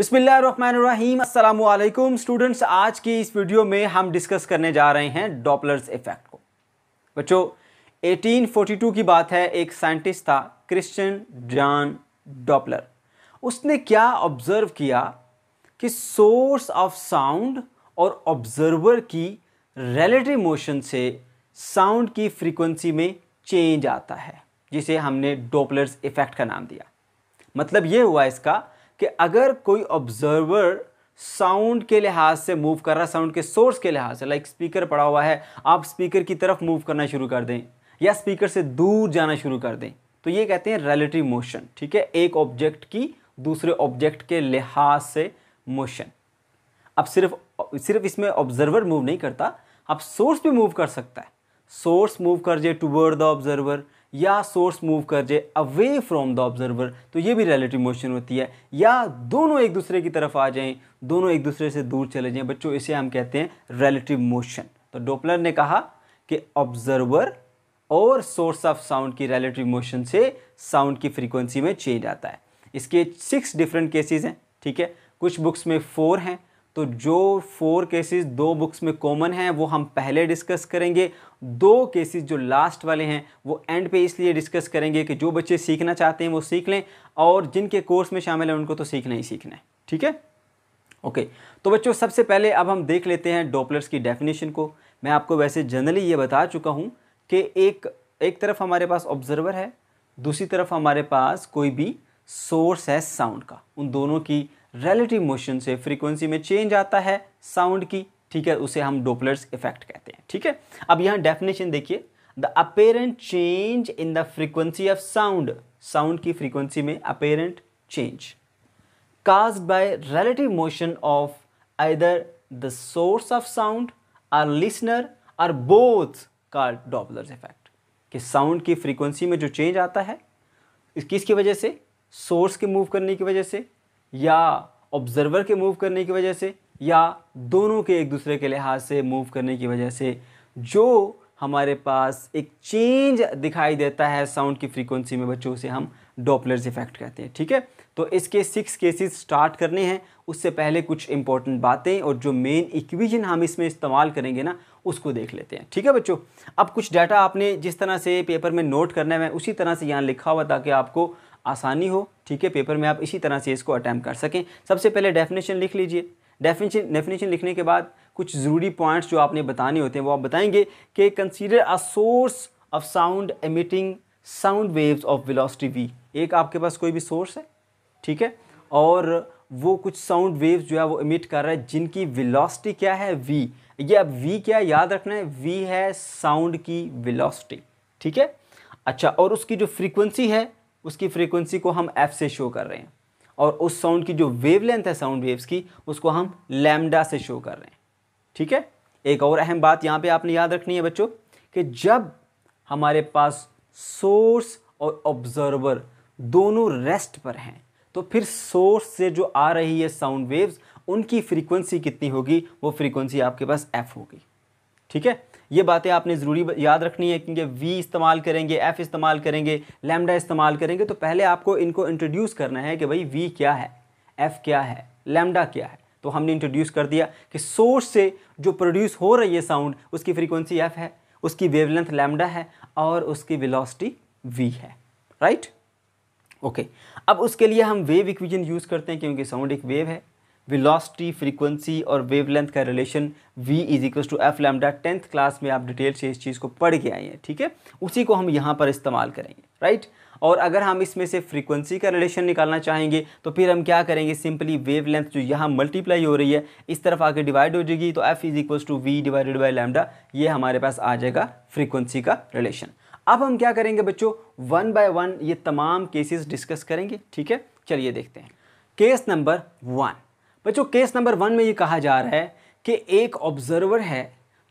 अस्सलाम वालेकुम स्टूडेंट्स आज की इस वीडियो में हम डिस्कस करने जा रहे हैं डॉपलर्स इफ़ेक्ट को बच्चों 1842 की बात है एक साइंटिस्ट था क्रिश्चियन जॉन डॉपलर उसने क्या ऑब्ज़र्व किया कि सोर्स ऑफ साउंड और ऑब्ज़र्वर की रिलेटिव मोशन से साउंड की फ्रीक्वेंसी में चेंज आता है जिसे हमने डॉपलर्स इफ़ेक्ट का नाम दिया मतलब ये हुआ इसका कि अगर कोई ऑब्जर्वर साउंड के लिहाज से मूव कर रहा है साउंड के सोर्स के लिहाज से लाइक स्पीकर पड़ा हुआ है आप स्पीकर की तरफ मूव करना शुरू कर दें या स्पीकर से दूर जाना शुरू कर दें तो ये कहते हैं रिलेटिव मोशन ठीक है एक ऑब्जेक्ट की दूसरे ऑब्जेक्ट के लिहाज से मोशन अब सिर्फ सिर्फ इसमें ऑब्जर्वर मूव नहीं करता अब सोर्स भी मूव कर सकता है सोर्स मूव कर जाए टूवर्ड द ऑब्जर्वर या सोर्स मूव कर जाए अवे फ्रॉम द ऑब्जर्वर तो ये भी रिलेटिव मोशन होती है या दोनों एक दूसरे की तरफ आ जाएं दोनों एक दूसरे से दूर चले जाएं बच्चों इसे हम कहते हैं रिलेटिव मोशन तो डोपलर ने कहा कि ऑब्जर्वर और सोर्स ऑफ साउंड की रिलेटिव मोशन से साउंड की फ्रीक्वेंसी में चेंज आता है इसके सिक्स डिफरेंट केसेज हैं ठीक है कुछ बुक्स में फोर हैं तो जो फोर केसेस दो बुक्स में कॉमन हैं वो हम पहले डिस्कस करेंगे दो केसेस जो लास्ट वाले हैं वो एंड पे इसलिए डिस्कस करेंगे कि जो बच्चे सीखना चाहते हैं वो सीख लें और जिनके कोर्स में शामिल हैं उनको तो सीखना ही सीखना है ठीक है ओके तो बच्चों सबसे पहले अब हम देख लेते हैं डोपलर्स की डेफिनेशन को मैं आपको वैसे जनरली ये बता चुका हूँ कि एक एक तरफ हमारे पास ऑब्जर्वर है दूसरी तरफ हमारे पास कोई भी सोर्स है साउंड का उन दोनों की रिलेटिव मोशन से फ्रीक्वेंसी में चेंज आता है साउंड की ठीक है उसे हम डोपलर्स इफेक्ट कहते हैं ठीक है अब यहाँ डेफिनेशन देखिए the apparent change in the frequency of sound sound की फ्रीक्वेंसी में apparent change caused by relative motion of either the source of sound or listener or both called Doppler's effect कि साउंड की frequency में जो change आता है किसकी वजह से सोर्स के मूव करने की वजह से या ऑब्जर्वर के मूव करने की वजह से या दोनों के एक दूसरे के लिहाज से मूव करने की वजह से जो हमारे पास एक चेंज दिखाई देता है साउंड की फ्रीक्वेंसी में बच्चों से हम डॉपलर्स इफेक्ट कहते हैं ठीक है तो इसके सिक्स केसेस स्टार्ट करने हैं उससे पहले कुछ इंपॉर्टेंट बातें और जो मेन इक्विजन हम इसमें इस्तेमाल करेंगे ना उसको देख लेते हैं ठीक है बच्चों अब कुछ डाटा आपने जिस तरह से पेपर में नोट करना है उसी तरह से यहाँ लिखा हुआ ताकि आपको आसानी हो ठीक है पेपर में आप इसी तरह से इसको अटैम्प कर सकें सबसे पहले डेफिनेशन लिख लीजिए डेफिनेशन डेफिनेशन लिखने के बाद कुछ ज़रूरी पॉइंट्स जो आपने बताने होते हैं वो आप बताएंगे कि consider a source of sound emitting sound waves of velocity V एक आपके पास कोई भी सोर्स है ठीक है और वो कुछ साउंड वेव्स जो है वो इमिट कर रहा है जिनकी विलॉसिटी क्या है वी ये अब वी क्या है याद रखना है वी है साउंड की वेलोसिटी ठीक है अच्छा और उसकी जो फ्रीक्वेंसी है उसकी फ्रीक्वेंसी को हम एफ से शो कर रहे हैं और उस साउंड की जो वेवलेंथ है साउंड वेव्स की उसको हम लैमडा से शो कर रहे हैं ठीक है एक और अहम बात यहाँ पे आपने याद रखनी है बच्चों कि जब हमारे पास सोर्स और ऑब्जर्वर दोनों रेस्ट पर हैं तो फिर सोर्स से जो आ रही है साउंड वेव्स उनकी फ्रीक्वेंसी कितनी होगी वो फ्रीक्वेंसी आपके पास एफ होगी ठीक है ये बातें आपने ज़रूरी याद रखनी है क्योंकि वी इस्तेमाल करेंगे एफ़ इस्तेमाल करेंगे लेमडा इस्तेमाल करेंगे तो पहले आपको इनको इंट्रोड्यूस करना है कि भाई वी क्या है एफ़ क्या है लेमडा क्या है तो हमने इंट्रोड्यूस कर दिया कि सोर्स से जो प्रोड्यूस हो रही है साउंड उसकी फ्रीक्वेंसी एफ़ है उसकी वेवलेंथ लेमडा है और उसकी वेलोसिटी वी है राइट ओके okay. अब उसके लिए हम वेव इक्विजन यूज़ करते हैं क्योंकि साउंड एक वेव है वेलोसिटी फ्रीक्वेंसी और वेवलेंथ का relation v is equals to F lambda tenth class में आप डिटेल से इस चीज़ को पढ़ के आए हैं ठीक है उसी को हम यहाँ पर इस्तेमाल करेंगे राइट और अगर हम इसमें से फ्रीक्वेंसी का रिलेशन निकालना चाहेंगे तो फिर हम क्या करेंगे सिंपली वेव लेंथ जो यहाँ मल्टीप्लाई हो रही है इस तरफ आके डिवाइड हो जाएगी तो F is equals to V divided by lambda ये हमारे पास आ जाएगा फ्रीक्वेंसी का रिलेशन अब हम क्या करेंगे बच्चों वन बाय वन ये तमाम केसेस डिस्कस करेंगे ठीक है चलिए देखते हैं केस नंबर वन बच्चों केस नंबर वन में ये कहा जा रहा है कि एक ऑब्जर्वर है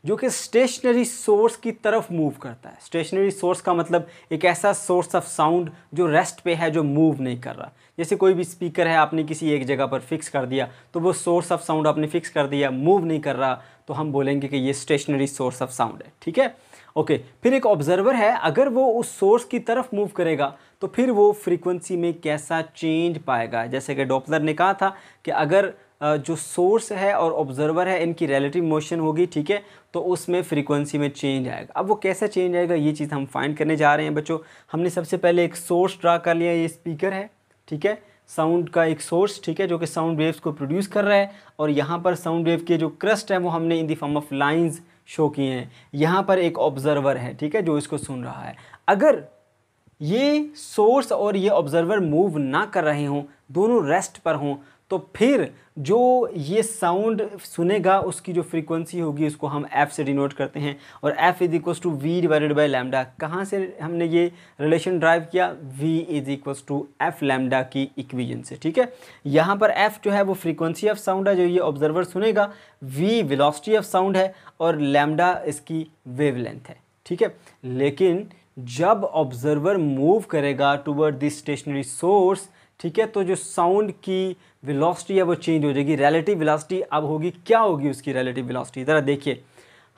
जो कि स्टेशनरी सोर्स की तरफ मूव करता है स्टेशनरी सोर्स का मतलब एक ऐसा सोर्स ऑफ साउंड जो रेस्ट पे है जो मूव नहीं कर रहा जैसे कोई भी स्पीकर है आपने किसी एक जगह पर फिक्स कर दिया तो वो सोर्स ऑफ साउंड आपने फिक्स कर दिया मूव नहीं कर रहा तो हम बोलेंगे कि ये स्टेशनरी सोर्स ऑफ साउंड है ठीक है ओके फिर एक ऑब्जर्वर है अगर वो उस सोर्स की तरफ मूव करेगा तो फिर वो फ्रीक्वेंसी में कैसा चेंज पाएगा जैसे कि डॉपलर ने कहा था कि अगर जो सोर्स है और ऑब्जर्वर है इनकी रिलेटिव मोशन होगी ठीक है तो उसमें फ्रीक्वेंसी में चेंज आएगा अब वो कैसे चेंज आएगा ये चीज़ हम फाइंड करने जा रहे हैं बच्चों हमने सबसे पहले एक सोर्स ड्रा कर लिया ये स्पीकर है ठीक है साउंड का एक सोर्स ठीक है जो कि साउंड वेव्स को प्रोड्यूस कर रहा है और यहाँ पर साउंड वेव के जो क्रस्ट है वो हमने in the form of lines show किए हैं यहाँ पर एक ऑब्जर्वर है ठीक है जो इसको सुन रहा है अगर ये सोर्स और ये ऑब्जर्वर मूव ना कर रहे हों दोनों रेस्ट पर हों तो फिर जो ये साउंड सुनेगा उसकी जो फ्रीक्वेंसी होगी उसको हम एफ़ से डिनोट करते हैं और F is equal to V divided by lambda कहाँ से हमने ये रिलेशन ड्राइव किया V is equal to F lambda की इक्विजन से ठीक है यहाँ पर एफ़ जो है वो फ्रीक्वेंसी ऑफ साउंड है जो ये ऑब्जर्वर सुनेगा वी विलॉसिटी ऑफ साउंड है और लैमडा इसकी लेंथ है ठीक है लेकिन जब ऑब्जर्वर मूव करेगा टूवर्ड दिस स्टेशनरी सोर्स ठीक है तो जो साउंड की वेलोसिटी है वो चेंज हो जाएगी रेलेटिव वेलोसिटी अब होगी क्या होगी उसकी रिलेटिव वेलोसिटी ज़रा देखिए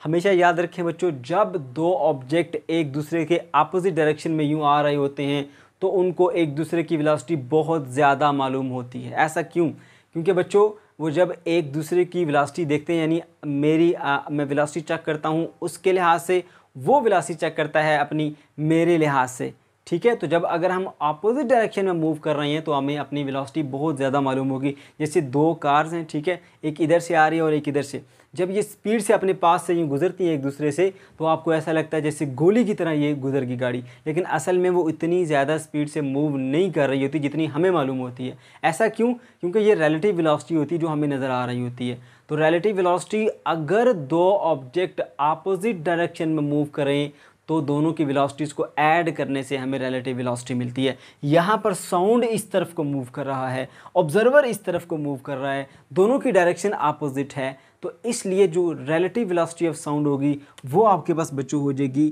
हमेशा याद रखें बच्चों जब दो ऑब्जेक्ट एक दूसरे के अपोजिट डायरेक्शन में यूँ आ रहे होते हैं तो उनको एक दूसरे की विलासिटी बहुत ज़्यादा मालूम होती है ऐसा क्यों क्योंकि बच्चों वो जब एक दूसरे की विलासिटी देखते हैं यानी मेरी आ, मैं विलासिटी चेक करता हूँ उसके लिहाज से वो विलासिटी चेक करता है अपनी मेरे लिहाज से ठीक है तो जब अगर हम अपोजिट डायरेक्शन में मूव कर रहे हैं तो हमें अपनी वेलोसिटी बहुत ज़्यादा मालूम होगी जैसे दो कार्स हैं ठीक है एक इधर से आ रही है और एक इधर से जब ये स्पीड से अपने पास से ये गुजरती है एक दूसरे से तो आपको ऐसा लगता है जैसे गोली की तरह ये गुजर गई गाड़ी लेकिन असल में वो इतनी ज़्यादा स्पीड से मूव नहीं कर रही होती जितनी हमें मालूम होती है ऐसा क्यों क्योंकि ये रिलेटिव वेलोसिटी होती है जो हमें नज़र आ रही होती है तो रिलेटिव वेलोसिटी अगर दो ऑब्जेक्ट अपोजिट डायरेक्शन में मूव करें तो दोनों की विलासिटीज़ को ऐड करने से हमें रिलेटिव विलासिटी मिलती है यहाँ पर साउंड इस तरफ को मूव कर रहा है ऑब्जर्वर इस तरफ को मूव कर रहा है दोनों की डायरेक्शन अपोजिट है तो इसलिए जो रिलेटिव विलासिटी ऑफ साउंड होगी वो आपके पास बच्चों हो जाएगी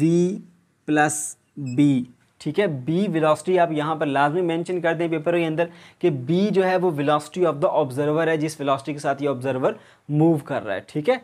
वी प्लस बी ठीक है बी विलासिटी आप यहाँ पर लाजमी मैंशन कर दें पेपर के अंदर कि बी जो है वो विलासिटी ऑफ द ऑब्जर्वर है जिस विलासिटी के साथ ये ऑब्जर्वर मूव कर रहा है ठीक है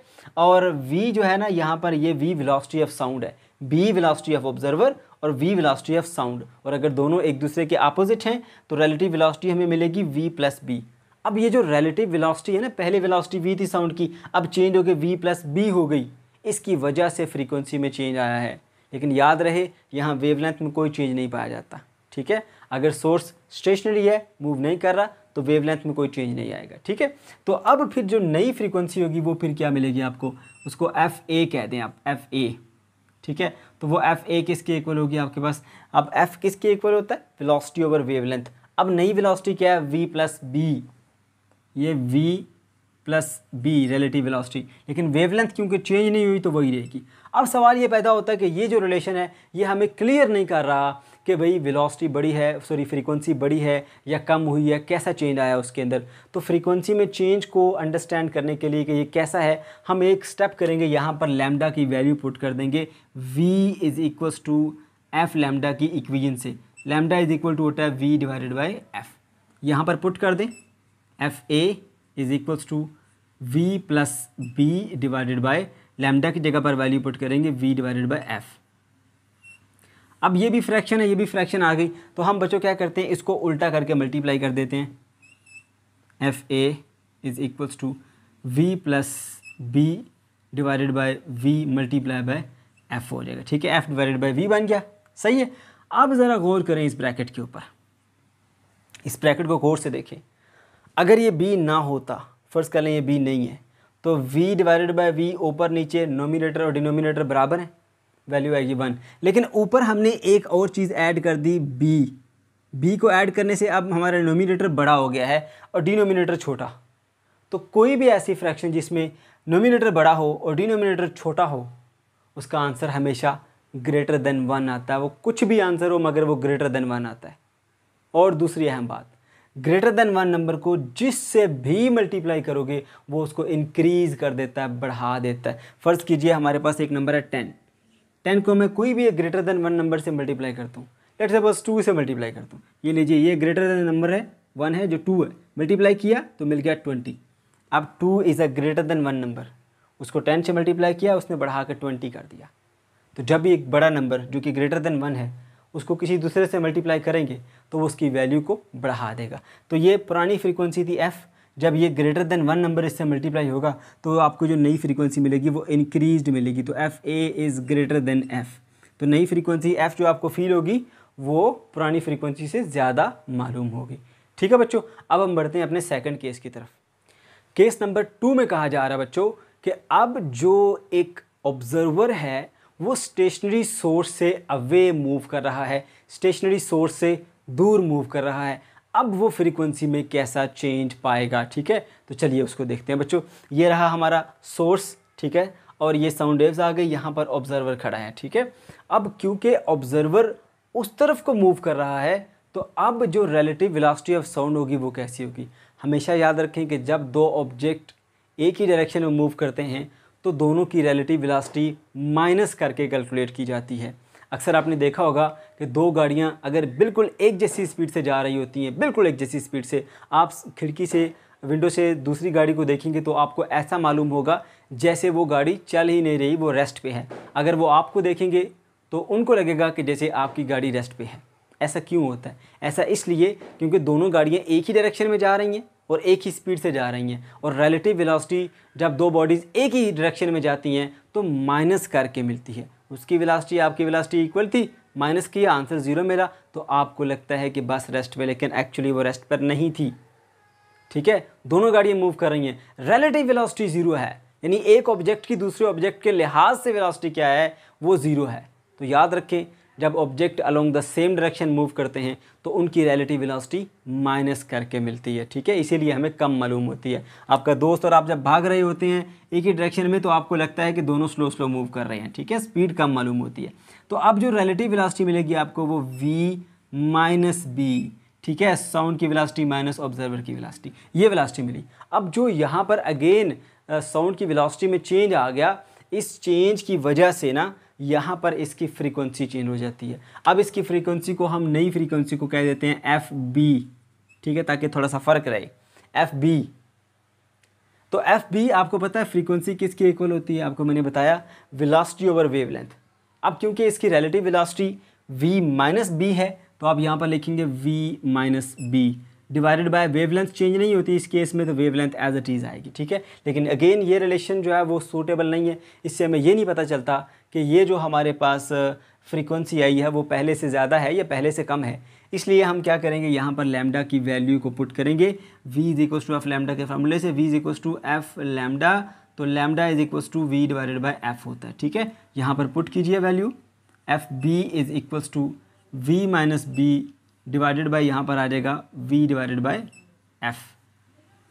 और वी जो है ना यहाँ पर ये वी विलासिटी ऑफ साउंड है बी विलासिटी ऑफ ऑब्जर्वर और वी विलासिटी ऑफ साउंड और अगर दोनों एक दूसरे के अपोजिट हैं तो रेलेटिव विलासिटी हमें मिलेगी वी प्लस बी अब ये जो रेलेटिव विलासिटी है ना पहले विलासिटी वी थी साउंड की अब चेंज हो गई वी प्लस बी हो गई इसकी वजह से फ्रीक्वेंसी में चेंज आया है लेकिन याद रहे यहाँ वेवलेंथ में कोई चेंज नहीं पाया जाता ठीक है अगर सोर्स स्टेशनरी है मूव नहीं कर रहा तो वेवलेंथ में कोई चेंज नहीं आएगा ठीक है तो अब फिर जो नई फ्रीक्वेंसी होगी वो फिर क्या मिलेगी आपको उसको एफ़ ए कह दें आप एफ़ ए ठीक है तो वो एफ ए किसके इक्वल होगी आपके पास अब एफ किसके इक्वल होता है वेलोसिटी ओवर वेवलेंथ अब नई वेलोसिटी क्या है वी प्लस बी ये V plus B relative velocity लेकिन वेवलेंथ क्योंकि चेंज नहीं हुई तो वही रहेगी अब सवाल ये पैदा होता है कि ये जो रिलेशन है ये हमें क्लियर नहीं कर रहा कि भाई वेलोसिटी बड़ी है सॉरी फ्रीक्वेंसी बड़ी है या कम हुई है कैसा चेंज आया उसके अंदर तो फ्रीक्वेंसी में चेंज को अंडरस्टैंड करने के लिए कि ये कैसा है हम एक स्टेप करेंगे यहाँ पर लैमडा की वैल्यू पुट कर देंगे V is equals to F lambda की इक्वीजन से लैमडा इज़ इक्वल टू होता है वी डिवाइडेड बाई एफ़ यहाँ पर पुट कर दें F A is equal to V plus B divided by lambda की जगह पर वैल्यू पुट करेंगे वी डिवाइडेड बाई एफ़ अब ये भी फ्रैक्शन है ये भी फ्रैक्शन आ गई तो हम बच्चों क्या करते हैं इसको उल्टा करके मल्टीप्लाई कर देते हैं F A is equals to V plus B divided by V multiply by F हो जाएगा ठीक है एफ डिवाइडेड बाय वी बन गया सही है अब ज़रा गौर करें इस ब्रैकेट के ऊपर इस ब्रैकेट को गौर से देखें अगर ये बी ना होता फ़र्ज़ कर लें ये बी नहीं है तो वी डिवाइडेड बाय वी ऊपर नीचे नोमिनेटर और डिनोमिनेटर बराबर है वैल्यू आएगी वन लेकिन ऊपर हमने एक और चीज़ ऐड कर दी बी बी को ऐड करने से अब हमारा नोमिनेटर बड़ा हो गया है और डिनोमिनेटर छोटा तो कोई भी ऐसी फ्रैक्शन जिसमें नोमिनेटर बड़ा हो और डिनोमिनेटर छोटा हो उसका आंसर हमेशा ग्रेटर देन वन आता है वो कुछ भी आंसर हो मगर वो ग्रेटर देन वन आता है और दूसरी अहम बात ग्रेटर देन वन नंबर को जिससे भी मल्टीप्लाई करोगे वो उसको इंक्रीज़ कर देता है बढ़ा देता है फ़र्ज़ कीजिए हमारे पास एक नंबर है टेन टेन को मैं कोई भी ग्रेटर देन वन नंबर से मल्टीप्लाई करता हूँ लेट सपोज टू से मल्टीप्लाई करता हूँ ये लीजिए ये ग्रेटर देन नंबर है वन है जो टू है मल्टीप्लाई किया तो मिल गया ट्वेंटी अब two is a greater than one number उसको टेन से मल्टीप्लाई किया उसने बढ़ा कर ट्वेंटी कर दिया तो जब भी एक बड़ा नंबर जो कि ग्रेटर देन वन है उसको किसी दूसरे से मल्टीप्लाई करेंगे तो वो उसकी वैल्यू को बढ़ा देगा तो ये पुरानी फ्रीक्वेंसी थी एफ़ जब ये ग्रेटर देन वन नंबर इससे मल्टीप्लाई होगा तो आपको जो नई फ्रीक्वेंसी मिलेगी वो इंक्रीज मिलेगी तो F A is greater than F तो नई फ्रीक्वेंसी एफ़ जो आपको फील होगी वो पुरानी फ्रीक्वेंसी से ज़्यादा मालूम होगी ठीक है बच्चों अब हम बढ़ते हैं अपने सेकंड केस की तरफ केस नंबर टू में कहा जा रहा है बच्चों कि अब जो एक ऑब्ज़र्वर है वो स्टेशनरी सोर्स से अवे मूव कर रहा है स्टेशनरी सोर्स से दूर मूव कर रहा है अब वो फ्रीक्वेंसी में कैसा चेंज पाएगा ठीक है तो चलिए उसको देखते हैं बच्चों ये रहा हमारा सोर्स ठीक है और ये साउंड वेव्स आ गए यहाँ पर ऑब्जर्वर खड़ा है ठीक है अब क्योंकि ऑब्जर्वर उस तरफ को मूव कर रहा है तो अब जो रिलेटिव वेलोसिटी ऑफ साउंड होगी वो कैसी होगी हमेशा याद रखें कि जब दो ऑब्जेक्ट एक ही डायरेक्शन में मूव करते हैं तो दोनों की रिलेटिव वेलोसिटी माइनस करके कैलकुलेट की जाती है अक्सर आपने देखा होगा कि दो गाड़ियाँ अगर बिल्कुल एक जैसी स्पीड से जा रही होती हैं बिल्कुल एक जैसी स्पीड से आप खिड़की से विंडो से दूसरी गाड़ी को देखेंगे तो आपको ऐसा मालूम होगा जैसे वो गाड़ी चल ही नहीं रही वो रेस्ट पे है अगर वो आपको देखेंगे तो उनको लगेगा कि जैसे आपकी गाड़ी रेस्ट पे है ऐसा क्यों होता है ऐसा इसलिए क्योंकि दोनों गाड़ियाँ एक ही डायरेक्शन में जा रही हैं और एक ही स्पीड से जा रही हैं और रिलेटिव वेलोसिटी जब दो बॉडीज़ एक ही डायरेक्शन में जाती हैं तो माइनस करके मिलती है उसकी विलासिटी आपकी विलासिटी इक्वल थी माइनस किया आंसर ज़ीरो मिला तो आपको लगता है कि बस रेस्ट पर लेकिन एक्चुअली वो रेस्ट पर नहीं थी ठीक है दोनों गाड़ियाँ मूव कर रही हैं रेलेटिव विलासिटी ज़ीरो है यानी एक ऑब्जेक्ट की दूसरे ऑब्जेक्ट के लिहाज से विलासिटी क्या है वो ज़ीरो है तो याद रखें जब object along the same direction move करते हैं तो उनकी रिलेटिव वेलोसिटी माइनस करके मिलती है ठीक है इसीलिए हमें कम मालूम होती है आपका दोस्त और आप जब भाग रहे होते हैं एक ही डायरेक्शन में तो आपको लगता है कि दोनों स्लो स्लो मूव कर रहे हैं ठीक है स्पीड कम मालूम होती है तो अब जो रिलेटिव वेलोसिटी मिलेगी आपको वो वी माइनस बी ठीक है साउंड की विलासिटी माइनस ऑब्जर्वर की वेलासिटी ये विलासिटी मिली अब जो यहाँ पर अगेन साउंड की विलासिटी में चेंज आ गया इस चेंज की वजह से ना यहाँ पर इसकी फ्रीक्वेंसी चेंज हो जाती है अब इसकी फ्रीक्वेंसी को हम नई फ्रीक्वेंसी को कह देते हैं एफ बी ठीक है ताकि थोड़ा सा फ़र्क रहे एफ बी तो एफ बी आपको पता है फ्रीक्वेंसी किसकी इक्वल होती है आपको मैंने बताया विलासिटी ओवर वेव अब क्योंकि इसकी relative velocity V minus B है तो आप यहाँ पर लिखेंगे V minus B divided by wavelength change नहीं होती इस केस में तो वेवलेंथ एज इट इज़ आएगी ठीक है लेकिन अगेन ये रिलेशन जो है वो सूटेबल नहीं है इससे हमें ये नहीं पता चलता कि ये जो हमारे पास फ्रीक्वेंसी आई है वो पहले से ज़्यादा है या पहले से कम है इसलिए हम क्या करेंगे यहाँ पर लैमडा की वैल्यू को पुट करेंगे V is equal to F lambda के फार्मूले से V is equal to F lambda तो lambda is equals to V divided by F होता है ठीक है यहाँ पर पुट कीजिए value F B is equals to V minus B divided by यहाँ पर आ जाएगा वी डिवाइडेड बाई एफ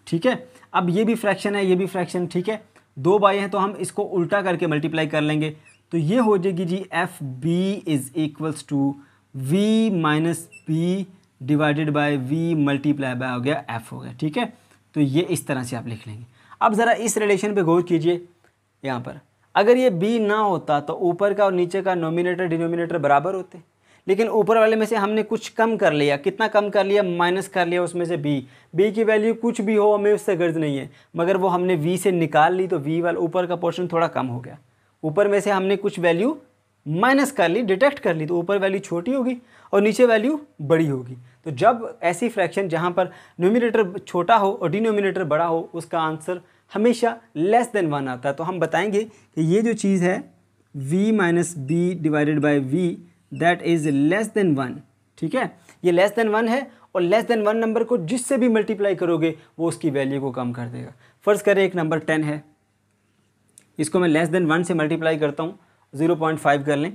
ठीक है अब ये भी फ्रैक्शन है ये भी फ्रैक्शन ठीक है दो बाई हैं तो हम इसको उल्टा करके मल्टीप्लाई कर लेंगे तो ये हो जाएगी जी F B is equals to V minus B divided by V multiply by हो गया एफ हो गया ठीक है तो ये इस तरह से आप लिख लेंगे अब ज़रा इस रिलेशन पे गौर कीजिए यहाँ पर अगर ये बी ना होता तो ऊपर का और नीचे का नोमिनेटर डिनोमिनेटर बराबर होते लेकिन ऊपर वाले में से हमने कुछ कम कर लिया कितना कम कर लिया माइनस कर लिया उसमें से बी बी की वैल्यू कुछ भी हो हमें उससे गर्ज नहीं है मगर वो हमने वी से निकाल ली तो वी वाला ऊपर का पोर्शन थोड़ा कम हो गया ऊपर में से हमने कुछ वैल्यू माइनस कर ली डिटेक्ट कर ली तो ऊपर वैल्यू छोटी होगी और नीचे वैल्यू बड़ी होगी तो जब ऐसी फ्रैक्शन जहाँ पर न्यूमिनेटर छोटा हो और डिनोमिनेटर बड़ा हो उसका आंसर हमेशा लेस देन वन आता है तो हम बताएंगे कि ये जो चीज़ है v minus B divided by V that is less than one ठीक है ये लेस देन वन है और लेस देन वन नंबर को जिससे भी मल्टीप्लाई करोगे वो उसकी वैल्यू को कम कर देगा फ़र्ज़ करें एक नंबर टेन है इसको मैं लेस देन वन से मल्टीप्लाई करता हूँ ज़ीरो पॉइंट फाइव कर लें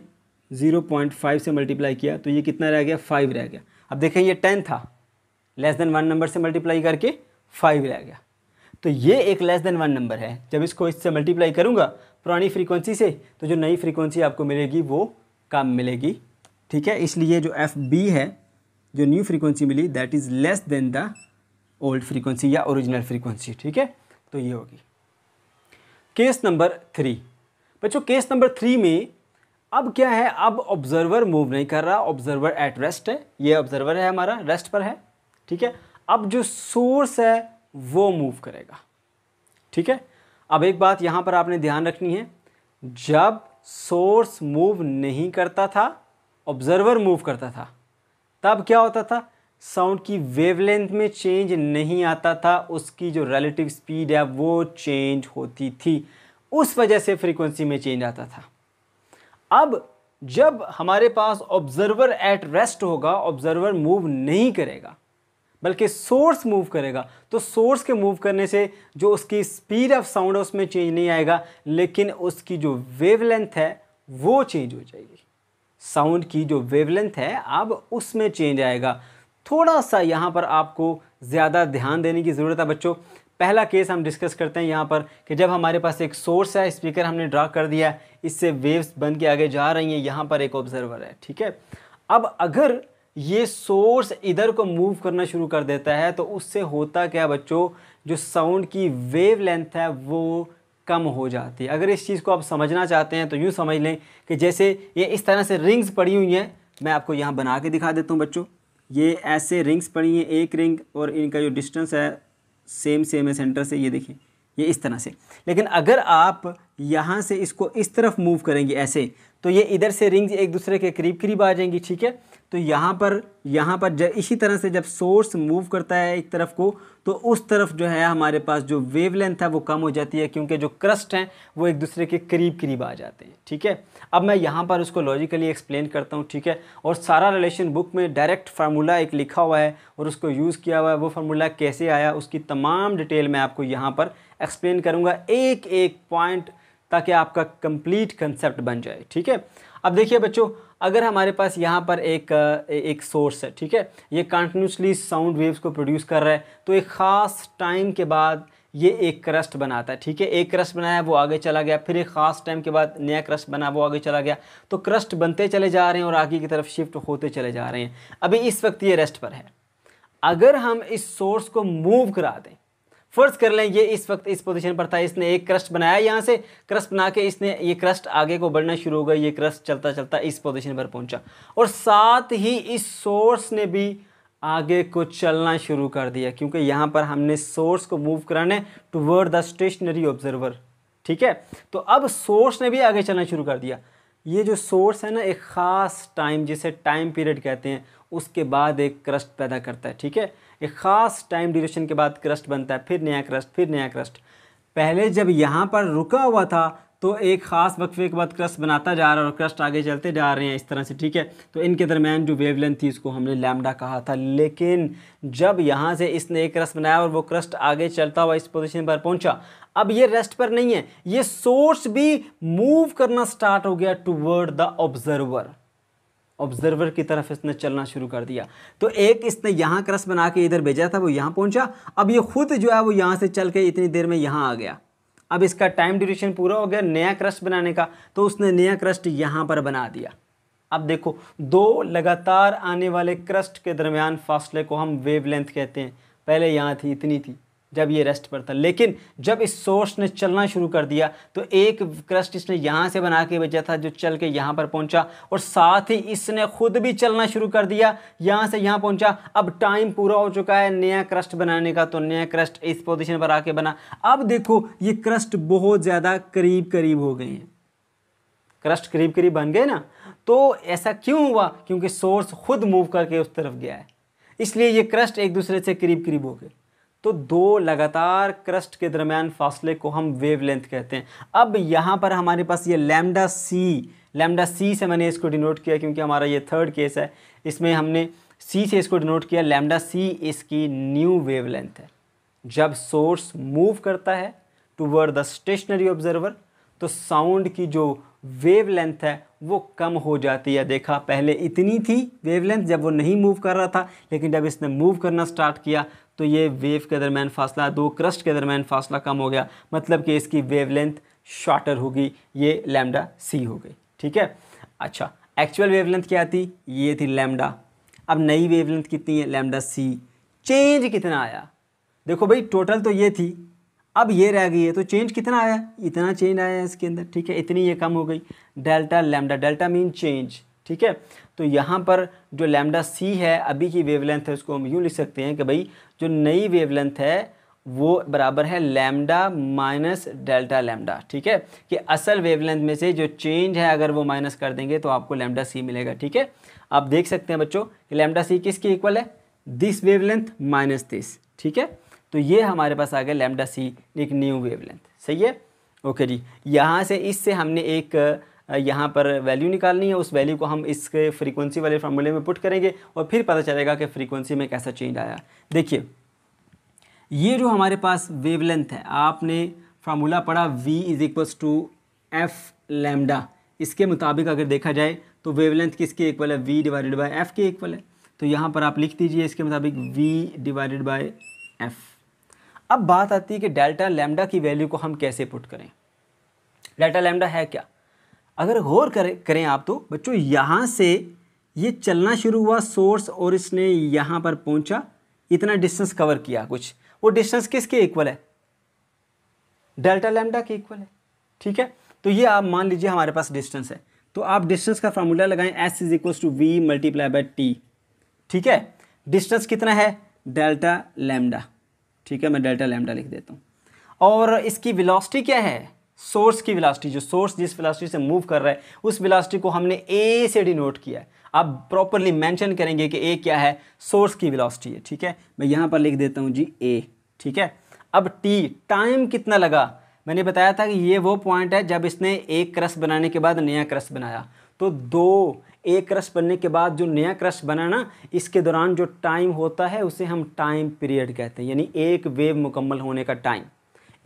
ज़ीरो पॉइंट फाइव से मल्टीप्लाई किया तो ये कितना रह गया फाइव रह गया अब देखें ये टेन था लेस देन वन नंबर से मल्टीप्लाई करके फाइव रह गया तो ये एक लेस देन वन नंबर है जब इसको इससे मल्टीप्लाई करूँगा पुरानी फ्रीक्वेंसी से तो जो नई फ्रीक्वेंसी आपको मिलेगी वो कम मिलेगी ठीक है इसलिए जो एफ बी है जो न्यू फ्रीक्वेंसी मिली that is less than the old frequency या ओरिजिनल फ्रीक्वेंसी ठीक है तो ये होगी केस नंबर थ्री बच्चों केस नंबर थ्री में अब क्या है अब ऑब्जर्वर मूव नहीं कर रहा ऑब्जर्वर एट रेस्ट है ये ऑब्जर्वर है हमारा रेस्ट पर है ठीक है अब जो सोर्स है वो मूव करेगा ठीक है अब एक बात यहाँ पर आपने ध्यान रखनी है जब सोर्स मूव नहीं करता था ऑब्जर्वर मूव करता था तब क्या होता था साउंड की वेवलेंथ में चेंज नहीं आता था उसकी जो रिलेटिव स्पीड है वो चेंज होती थी उस वजह से फ्रीक्वेंसी में चेंज आता था अब जब हमारे पास ऑब्जर्वर एट रेस्ट होगा ऑब्जर्वर मूव नहीं करेगा बल्कि सोर्स मूव करेगा तो सोर्स के मूव करने से जो उसकी स्पीड ऑफ साउंड है उसमें चेंज नहीं आएगा लेकिन उसकी जो वेवलेंथ है वो चेंज हो जाएगी साउंड की जो वेवलेंथ है अब उसमें चेंज आएगा थोड़ा सा यहाँ पर आपको ज़्यादा ध्यान देने की ज़रूरत है बच्चों पहला केस हम डिस्कस करते हैं यहाँ पर कि जब हमारे पास एक सोर्स है स्पीकर हमने ड्रा कर दिया है इससे वेव्स बन के आगे जा रही हैं यहाँ पर एक ऑब्जर्वर है ठीक है अब अगर ये सोर्स इधर को मूव करना शुरू कर देता है तो उससे होता क्या बच्चों जो साउंड की वेव लेंथ है वो कम हो जाती है अगर इस चीज़ को आप समझना चाहते हैं तो यूँ समझ लें कि जैसे ये इस तरह से रिंग्स पड़ी हुई हैं मैं आपको यहाँ बना के दिखा देता हूँ बच्चों ये ऐसे रिंग्स पड़ी हैं एक रिंग और इनका जो डिस्टेंस है सेम सेम है सेंटर से ये देखिए ये इस तरह से लेकिन अगर आप यहाँ से इसको इस तरफ मूव करेंगे ऐसे तो ये इधर से रिंग्स एक दूसरे के करीब करीब आ जाएंगी ठीक है तो यहाँ पर यहाँ पर जब इसी तरह से जब सोर्स मूव करता है एक तरफ को तो उस तरफ जो है हमारे पास जो वेवलेंथ है वो कम हो जाती है क्योंकि जो क्रस्ट हैं वो एक दूसरे के करीब करीब आ जाते हैं ठीक है अब मैं यहाँ पर उसको लॉजिकली एक्सप्लेन करता हूँ ठीक है और सारा रिलेशन बुक में डायरेक्ट फार्मूला एक लिखा हुआ है और उसको यूज़ किया हुआ है वो फार्मूला कैसे आया उसकी तमाम डिटेल मैं आपको यहाँ पर एक्सप्लेन करूँगा एक एक पॉइंट ताकि आपका कंप्लीट कंसेप्ट बन जाए ठीक है अब देखिए बच्चों अगर हमारे पास यहाँ पर एक एक सोर्स है ठीक है ये कंटिन्यूसली साउंड वेव्स को प्रोड्यूस कर रहा है तो एक ख़ास टाइम के बाद ये एक क्रस्ट बनाता है ठीक है एक क्रस्ट बनाया वो आगे चला गया फिर एक ख़ास टाइम के बाद नया क्रस्ट बना वो आगे चला गया तो क्रस्ट बनते चले जा रहे हैं और आगे की तरफ शिफ्ट होते चले जा रहे हैं अभी इस वक्त ये रेस्ट पर है अगर हम इस सोर्स को मूव करा दें फर्ज कर लें ये इस वक्त इस पोजीशन पर था इसने एक क्रस्ट बनाया यहाँ से क्रस्ट बना के इसने ये क्रस्ट आगे को बढ़ना शुरू हो गया ये क्रस्ट चलता चलता इस पोजीशन पर पहुँचा और साथ ही इस सोर्स ने भी आगे को चलना शुरू कर दिया क्योंकि यहाँ पर हमने सोर्स को मूव कराने टूवर्ड द स्टेशनरी ऑब्जर्वर ठीक है तो अब सोर्स ने भी आगे चलना शुरू कर दिया ये जो सोर्स है ना एक ख़ास टाइम जिसे टाइम पीरियड कहते हैं उसके बाद एक क्रस्ट पैदा करता है ठीक है एक ख़ास टाइम ड्यूरेशन के बाद क्रस्ट बनता है फिर नया क्रस्ट फिर नया क्रस्ट पहले जब यहाँ पर रुका हुआ था तो एक ख़ास वक्फे के बाद क्रस्ट बनाता जा रहा है और क्रस्ट आगे चलते जा रहे हैं इस तरह से ठीक है तो इनके दरमियान जो वेवलेंथ थी इसको हमने लैमडा कहा था लेकिन जब यहाँ से इसने एक क्रस्ट बनाया और वो क्रस्ट आगे चलता हुआ इस पोजीशन पर पहुँचा अब ये रेस्ट पर नहीं है ये सोर्स भी मूव करना स्टार्ट हो गया टूवर्ड द ऑब्जर्वर ऑब्जर्वर की तरफ इसने चलना शुरू कर दिया तो एक इसने यहाँ क्रस बना के इधर भेजा था वो यहाँ पहुँचा अब ये खुद जो है वो यहाँ से चल के इतनी देर में यहाँ आ गया अब इसका टाइम ड्यूरेशन पूरा हो गया नया क्रस्ट बनाने का तो उसने नया क्रस्ट यहाँ पर बना दिया अब देखो दो लगातार आने वाले क्रस्ट के दरमियान फासले को हम वेवलेंथ कहते हैं पहले यहाँ थी इतनी थी जब ये रेस्ट पर था लेकिन जब इस सोर्स ने चलना शुरू कर दिया तो एक क्रस्ट इसने यहाँ से बना के भेजा था जो चल के यहाँ पर पहुँचा और साथ ही इसने खुद भी चलना शुरू कर दिया यहाँ से यहाँ पहुँचा अब टाइम पूरा हो चुका है नया क्रस्ट बनाने का तो नया क्रस्ट इस पोजिशन पर आके बना अब देखो ये क्रस्ट बहुत ज़्यादा करीब करीब हो गए हैं क्रस्ट करीब करीब बन गए ना तो ऐसा क्यों हुआ क्योंकि सोर्स खुद मूव करके उस तरफ गया है इसलिए ये क्रस्ट एक दूसरे से करीब करीब हो गए तो दो लगातार क्रस्ट के दरम्यान फासले को हम वेवलेंथ कहते हैं अब यहाँ पर हमारे पास ये लैमडा सी लैमडा सी से मैंने इसको डिनोट किया क्योंकि हमारा ये थर्ड केस है इसमें हमने सी से इसको डिनोट किया लैमडा सी इसकी न्यू लेंथ है जब सोर्स मूव करता है टूवर्ड द स्टेशनरी ऑब्जर्वर तो साउंड की जो वेव लेंथ है वो कम हो जाती है देखा पहले इतनी थी वेव लेंथ जब वो नहीं मूव कर रहा था लेकिन जब इसने मूव करना स्टार्ट किया तो ये वेव के दरमियान फासला दो क्रस्ट के दरमियान फासला कम हो गया मतलब कि इसकी वेव लेंथ शॉर्टर होगी ये लैमडा सी हो गई ठीक है अच्छा एक्चुअल वेव लेंथ क्या थी ये थी लैमडा अब नई वेव लेंथ कितनी है लैमडा सी चेंज कितना आया देखो भाई टोटल तो ये थी अब ये रह गई है तो चेंज कितना आया इतना चेंज आया इसके अंदर ठीक है इतनी ये कम हो गई delta lambda delta mean change ठीक है तो यहाँ पर जो लैमडा सी है अभी की वेवलेंथ है उसको हम यूँ लिख सकते हैं कि भाई जो नई वेवलेंथ है वो बराबर है लैमडा माइनस डेल्टा लैमडा ठीक है कि असल वेवलेंथ में से जो चेंज है अगर वो माइनस कर देंगे तो आपको लैमडा सी मिलेगा ठीक है आप देख सकते हैं बच्चों कि लैमडा सी किसके इक्वल है दिस वेवलेंथ माइनस दिस ठीक है तो ये हमारे पास आ गया लैमडा सी एक न्यू वेवलेंथ सही है ओके जी यहाँ से इससे हमने एक यहाँ पर वैल्यू निकालनी है उस वैल्यू को हम इसके फ्रीक्वेंसी वाले फार्मूले में पुट करेंगे और फिर पता चलेगा कि फ्रीक्वेंसी में कैसा चेंज आया देखिए ये जो हमारे पास वेवलेंथ है आपने फार्मूला पढ़ा v is equals to F lambda इसके मुताबिक अगर देखा जाए तो वेवलेंथ किसके इक्वल है v डिवाइडेड बाई एफ के इक्वल है तो यहाँ पर आप लिख दीजिए इसके मुताबिक v डिवाइडेड बाई एफ अब बात आती है कि डेल्टा लेमडा की वैल्यू को हम कैसे पुट करें डेल्टा लेमडा है क्या अगर गौर करें करें आप तो बच्चों यहाँ से ये चलना शुरू हुआ सोर्स और इसने यहाँ पर पहुँचा इतना डिस्टेंस कवर किया कुछ वो डिस्टेंस किसके इक्वल है डेल्टा लैम्डा के इक्वल है ठीक है तो ये आप मान लीजिए हमारे पास डिस्टेंस है तो आप डिस्टेंस का फार्मूला लगाएं S is equals to V multiply by T ठीक है डिस्टेंस कितना है डेल्टा लैम्डा ठीक है मैं डेल्टा लैम्डा लिख देता हूँ और इसकी विलॉसिटी क्या है सोर्स की विलासिटी जो सोर्स जिस वेलासिटी से मूव कर रहा है उस वेलासिटी को हमने ए से डिनोट किया है आप प्रॉपरली मैंशन करेंगे कि ए क्या है सोर्स की विलासिटी है ठीक है मैं यहाँ पर लिख देता हूँ जी ए ठीक है अब टी टाइम कितना लगा मैंने बताया था कि ये वो पॉइंट है जब इसने एक क्रस बनाने के बाद नया क्रस बनाया तो दो एक क्रश बनने के बाद जो नया क्रश बना ना इसके दौरान जो टाइम होता है उसे हम टाइम पीरियड कहते हैं यानी एक वेव मुकम्मल होने का टाइम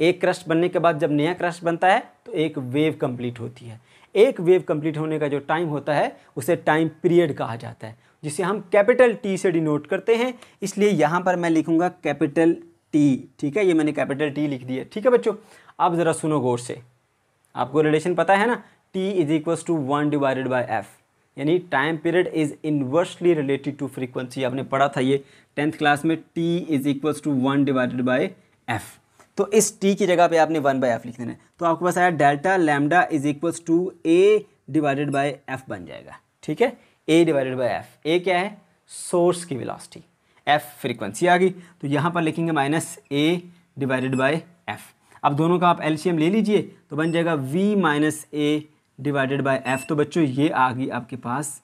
एक क्रस्ट बनने के बाद जब नया क्रस्ट बनता है तो एक वेव कंप्लीट होती है एक वेव कंप्लीट होने का जो टाइम होता है उसे टाइम पीरियड कहा जाता है जिसे हम कैपिटल टी से डिनोट करते हैं इसलिए यहाँ पर मैं लिखूँगा कैपिटल टी ठीक है ये मैंने कैपिटल टी लिख दिया ठीक है बच्चों आप ज़रा सुनो गौर से आपको रिलेशन पता है ना T is equals to one divided by F यानी time period is inversely related to frequency आपने पढ़ा था ये टेंथ क्लास में T is equals to one divided by F तो इस टी की जगह पे आपने वन बाई एफ लिख देना है तो आपके पास आया delta lambda is equals to A divided by F बन जाएगा ठीक है A divided by F A क्या है सोर्स की विलासिटी एफ फ्रिक्वेंसी आ गई तो यहाँ पर लिखेंगे minus A divided by F अब दोनों का आप एलसीएम ले लीजिए तो बन जाएगा V minus A divided by F तो बच्चों ये आ गई आपके पास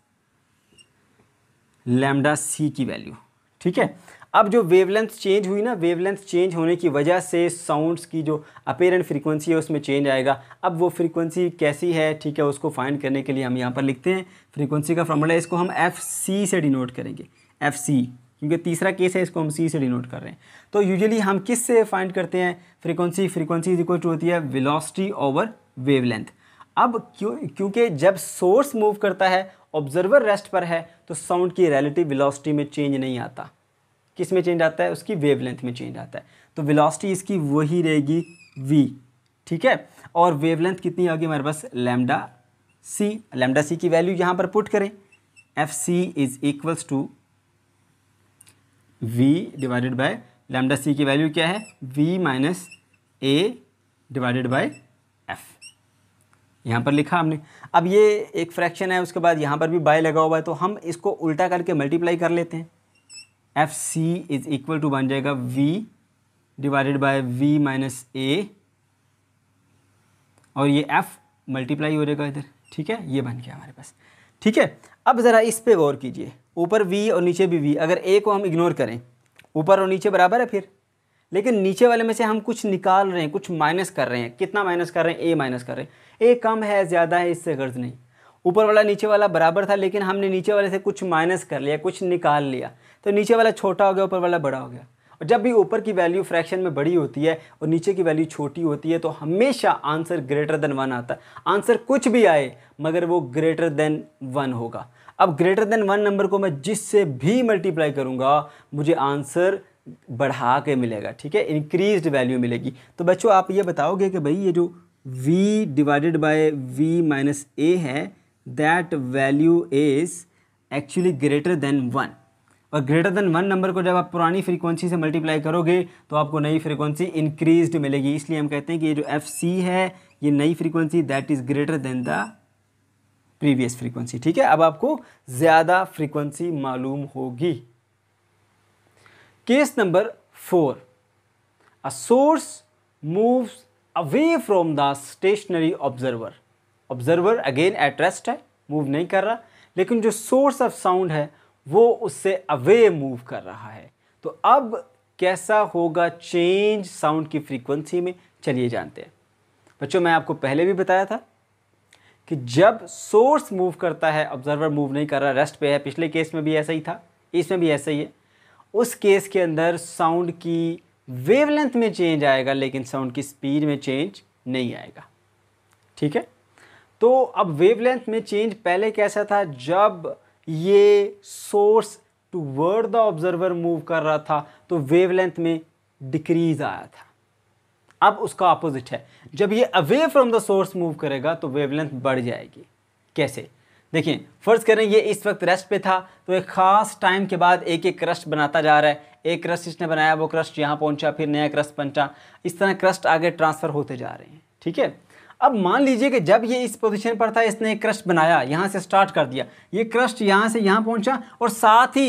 लैमडा सी की वैल्यू ठीक है अब जो वेवलेंथ चेंज हुई ना वेवलेंथ चेंज होने की वजह से साउंड्स की जो अपेरेंट फ्रीक्वेंसी है उसमें चेंज आएगा अब वो फ्रीक्वेंसी कैसी है ठीक है उसको फाइंड करने के लिए हम यहाँ पर लिखते हैं फ्रीक्वेंसी का फॉर्मूला इसको हम एफ सी से डिनोट करेंगे एफ सी क्योंकि तीसरा केस है इसको हम सी से डिनोट कर रहे हैं तो यूजली हम किस से फाइंड करते हैं frequency frequency is equal to होती है वेलोसिटी ओवर वेवलेंथ अब क्यों क्योंकि जब सोर्स मूव करता है ऑब्जर्वर रेस्ट पर है तो साउंड की रिलेटिव वेलोसिटी में चेंज नहीं आता किस में चेंज आता है उसकी वेवलेंथ में चेंज आता है तो वेलोसिटी इसकी वही रहेगी वी ठीक है और वेवलेंथ कितनी होगी हमारे पास लेमडा सी लेमडा सी की वैल्यू यहाँ पर पुट करें F C is equals to v divided by lambda C की वैल्यू क्या है v minus A divided by F यहाँ पर लिखा हमने अब ये एक फ्रैक्शन है उसके बाद यहाँ पर भी बाय लगा हुआ है तो हम इसको उल्टा करके मल्टीप्लाई कर लेते हैं F C is equal to बन जाएगा V divided by V minus A और ये एफ मल्टीप्लाई हो जाएगा इधर ठीक है ये बन गया हमारे पास ठीक है अब ज़रा इस पे गौर कीजिए ऊपर वी और नीचे भी वी अगर ए को हम इग्नोर करें ऊपर और नीचे बराबर है फिर लेकिन नीचे वाले में से हम कुछ निकाल रहे हैं कुछ माइनस कर रहे हैं कितना माइनस कर रहे हैं ए माइनस कर रहे हैं ए कम है ज़्यादा है इससे गर्ज नहीं ऊपर वाला नीचे वाला बराबर था लेकिन हमने नीचे वाले से कुछ माइनस कर लिया कुछ निकाल लिया तो नीचे वाला छोटा हो गया ऊपर वाला बड़ा हो गया और जब भी ऊपर की वैल्यू फ्रैक्शन में बड़ी होती है और नीचे की वैल्यू छोटी होती है तो हमेशा आंसर ग्रेटर देन वन आता है आंसर कुछ भी आए मगर वो ग्रेटर देन वन होगा अब ग्रेटर देन वन नंबर को मैं जिससे भी मल्टीप्लाई करूँगा मुझे आंसर बढ़ा के मिलेगा ठीक है इंक्रीज वैल्यू मिलेगी तो बच्चों आप ये बताओगे कि भाई ये जो v divided by v minus A है that value is actually greater than one और ग्रेटर देन वन नंबर को जब आप पुरानी फ्रीक्वेंसी से मल्टीप्लाई करोगे तो आपको नई फ्रीक्वेंसी इंक्रीज मिलेगी इसलिए हम कहते हैं कि ये जो एफ सी है ये नई frequency that is greater than the previous frequency ठीक है अब आपको ज़्यादा फ्रीक्वेंसी मालूम होगी case number four a source moves away from the stationary observer observer again at rest है मूव नहीं कर रहा लेकिन जो सोर्स ऑफ साउंड है वो उससे अवे मूव कर रहा है तो अब कैसा होगा चेंज साउंड की फ्रीक्वेंसी में चलिए जानते हैं बच्चों मैं आपको पहले भी बताया था कि जब सोर्स मूव करता है ऑब्जर्वर मूव नहीं कर रहा रेस्ट पे है पिछले केस में भी ऐसा ही था इसमें भी ऐसा ही है उस केस के अंदर साउंड की वेवलेंथ में चेंज आएगा लेकिन साउंड की स्पीड में चेंज नहीं आएगा ठीक है तो अब वेवलेंथ में चेंज पहले कैसा था जब ये source toward the observer move कर रहा था तो वेवलेंथ में डिक्रीज आया था अब उसका अपोजिट है जब ये away from the source move करेगा तो वेवलेंथ बढ़ जाएगी कैसे देखिए फर्ज करें ये इस वक्त रेस्ट पे था तो एक ख़ास टाइम के बाद एक एक क्रस्ट बनाता जा रहा है एक क्रस्ट इसने बनाया वो क्रस्ट यहाँ पहुँचा फिर नया क्रस्ट पहुंचा इस तरह क्रस्ट आगे ट्रांसफ़र होते जा रहे हैं ठीक है अब मान लीजिए कि जब ये इस पोजीशन पर था इसने एक क्रस्ट बनाया यहाँ से स्टार्ट कर दिया ये क्रस्ट यहाँ से यहाँ पहुँचा और साथ ही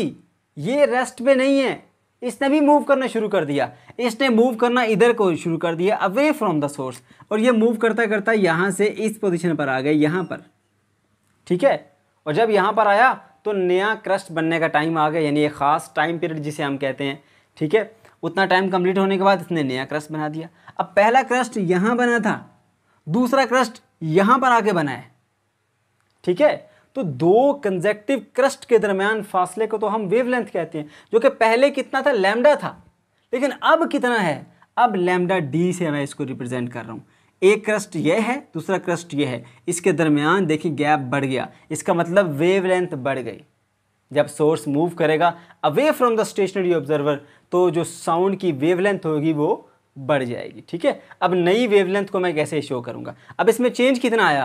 ये रेस्ट पे नहीं है इसने भी मूव करना शुरू कर दिया इसने मूव करना इधर को शुरू कर दिया अवे फ्रॉम द सोर्स और ये मूव करता करता यहाँ से इस पोजिशन पर आ गए यहाँ पर ठीक है और जब यहाँ पर आया तो नया क्रस्ट बनने का टाइम आ गया यानी एक ख़ास टाइम पीरियड जिसे हम कहते हैं ठीक है उतना टाइम कंप्लीट होने के बाद इसने नया क्रस्ट बना दिया अब पहला क्रस्ट यहाँ बना था दूसरा क्रस्ट यहां पर आके बना है ठीक है तो दो कंजेक्टिव क्रस्ट के दरमियान फासले को तो हम वेवलेंथ कहते हैं जो कि पहले कितना था लैमडा था लेकिन अब कितना है अब लैमडा डी से मैं इसको रिप्रेजेंट कर रहा हूं एक क्रस्ट ये है दूसरा क्रस्ट ये है इसके दरमियान देखिए गैप बढ़ गया इसका मतलब वेव बढ़ गई जब सोर्स मूव करेगा away from the stationary observer तो जो साउंड की वेवलेंथ होगी वो बढ़ जाएगी ठीक है अब नई वेवलेंथ को मैं कैसे शो करूंगा अब इसमें चेंज कितना आया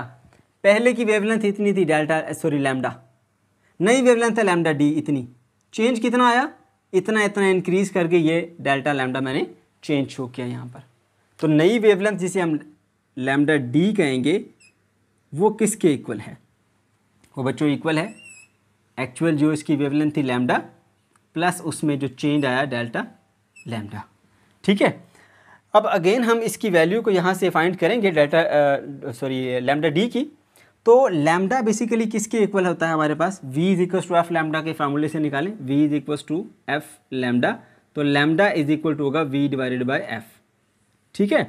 पहले की वेवलेंथ इतनी थी डेल्टा सॉरी लैमडा नई वेवलेंथ है लैमडा डी इतनी चेंज कितना आया इतना इतना इंक्रीज करके ये डेल्टा लैमडा मैंने चेंज शो किया यहाँ पर तो नई वेवलेंथ जिसे हम लैमडा डी कहेंगे वो किसके इक्वल है वो बच्चों इक्वल है एक्चुअल जो इसकी वेवलेंथ थी लैमडा प्लस उसमें जो चेंज आया डेल्टा लैमडा ठीक है अब अगेन हम इसकी वैल्यू को यहाँ से फाइंड करेंगे डाटा सॉरी लैमडा डी की तो लैमडा बेसिकली किसके इक्वल होता है हमारे पास v is equal to F lambda के फार्मूले से निकालें v is equal to F lambda तो लैमडा इज इक्वल टू होगा v डिवाइडेड बाय एफ ठीक है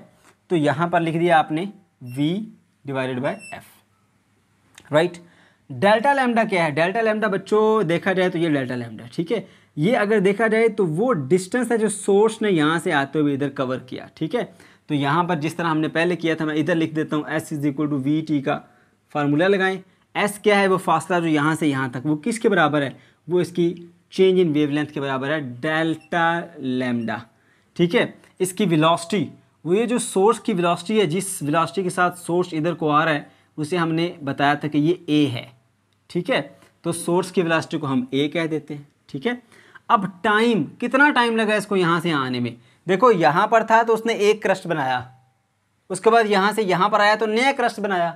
तो यहाँ पर लिख दिया आपने v divided by F right delta lambda क्या है डेल्टा लैमडा बच्चों देखा जाए तो ये डेल्टा लैमडा ठीक है ये अगर देखा जाए तो वो डिस्टेंस है जो सोर्स ने यहाँ से आते हुए इधर कवर किया ठीक है तो यहाँ पर जिस तरह हमने पहले किया था मैं इधर लिख देता हूँ S is equal to V T का फार्मूला लगाएं एस क्या है वो फासला जो यहाँ से यहाँ तक वो किसके बराबर है वो इसकी चेंज इन वेव के बराबर है डेल्टा लेमडा ठीक है इसकी विलासटी वो ये जो सोर्स की विलासिटी है जिस विलासटी के साथ सोर्स इधर को आ रहा है उसे हमने बताया था कि ये ए है ठीक है तो सोर्स की विलासटी को हम ए कह देते हैं ठीक है अब टाइम कितना टाइम लगा इसको यहाँ से आने में देखो यहाँ पर था तो उसने एक क्रस्ट बनाया उसके बाद यहाँ से यहाँ पर आया तो नया क्रस्ट बनाया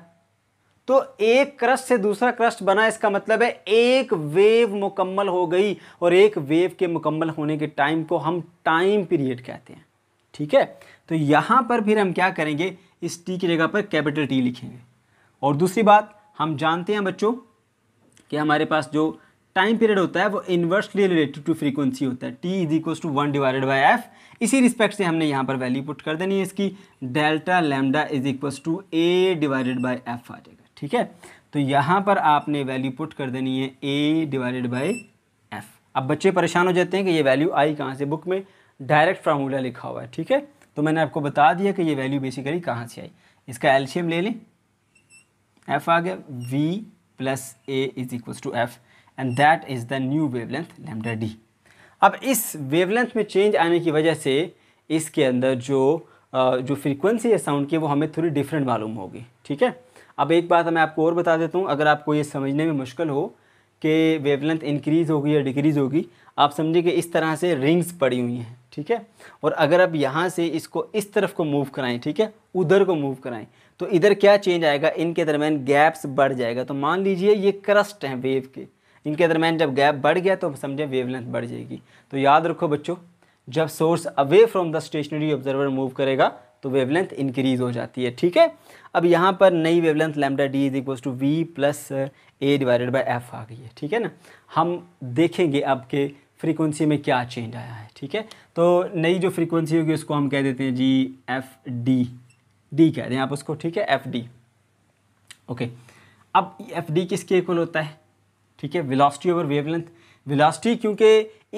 तो एक क्रस्ट से दूसरा क्रस्ट बना इसका मतलब है एक वेव मुकम्मल हो गई और एक वेव के मुकम्मल होने के टाइम को हम टाइम पीरियड कहते हैं ठीक है तो यहाँ पर फिर हम क्या करेंगे इस टी की जगह पर कैपिटल टी लिखेंगे और दूसरी बात हम जानते हैं बच्चों कि हमारे पास जो टाइम पीरियड होता है वो इन्वर्सली रिलेटेड टू फ्रीक्वेंसी होता है T is equal to one divided by F इसी रिस्पेक्ट से हमने यहाँ पर वैल्यू पुट कर देनी है इसकी delta lambda is equal to A divided by F आ जाएगा ठीक है तो यहाँ पर आपने वैल्यू पुट कर देनी है ए डिवाइडेड बाई एफ अब बच्चे परेशान हो जाते हैं कि ये वैल्यू आई कहाँ से बुक में डायरेक्ट फार्मूला लिखा हुआ है ठीक है तो मैंने आपको बता दिया कि ये वैल्यू बेसिकली कहाँ से आई इसका एल्शियम ले लें एफ आ गया V plus A is equal to F and that is the new wavelength lambda D अब इस वेवलेंथ में चेंज आने की वजह से इसके अंदर जो जो फ्रीक्वेंसी है साउंड की वो हमें थोड़ी डिफरेंट मालूम होगी ठीक है अब एक बात मैं आपको और बता देता हूँ अगर आपको ये समझने में मुश्किल हो कि वेवलेंथ इंक्रीज़ होगी या डिक्रीज़ होगी आप समझिए कि इस तरह से रिंग्स पड़ी हुई हैं ठीक है और अगर आप यहाँ से इसको इस तरफ को मूव कराएं ठीक है उधर को मूव कराएं तो इधर क्या चेंज आएगा इनके दरमियान गैप्स बढ़ जाएगा तो मान लीजिए ये क्रस्ट हैं वेव के इनके दरमियान जब गैप बढ़ गया तो समझे वेवलेंथ बढ़ जाएगी तो याद रखो बच्चों जब source away from the stationary observer move करेगा तो वेवलेंथ इंक्रीज हो जाती है ठीक है अब यहाँ पर नई wavelength lambda D is equals to V plus A divided by F आ गई है ठीक है ना हम देखेंगे आपके फ्रीक्वेंसी में क्या चेंज आया है ठीक है तो नई जो फ्रीक्वेंसी होगी उसको हम कह देते हैं जी एफ डी डी कह दें आप उसको ठीक है एफ डी ओके अब एफ डी किसके इक्वल होता है ठीक है वेलोसिटी ओवर लेंथ वेलोसिटी क्योंकि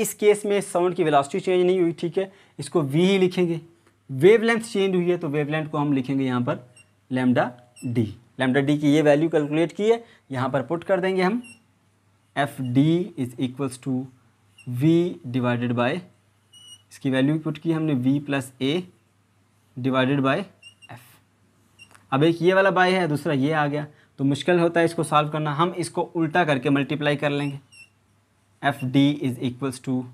इस केस में साउंड की वेलोसिटी चेंज नहीं हुई ठीक है इसको वी ही लिखेंगे लेंथ चेंज हुई है तो लेंथ को हम लिखेंगे यहाँ पर लेमडा डी लेमडा डी की ये वैल्यू कैलकुलेट की है यहाँ पर पुट कर देंगे हम F D is equals to V divided by इसकी वैल्यू पुट की हमने V plus A divided by F अब एक ये वाला बाय है दूसरा ये आ गया तो मुश्किल होता है इसको सॉल्व करना हम इसको उल्टा करके मल्टीप्लाई कर लेंगे F D is equals to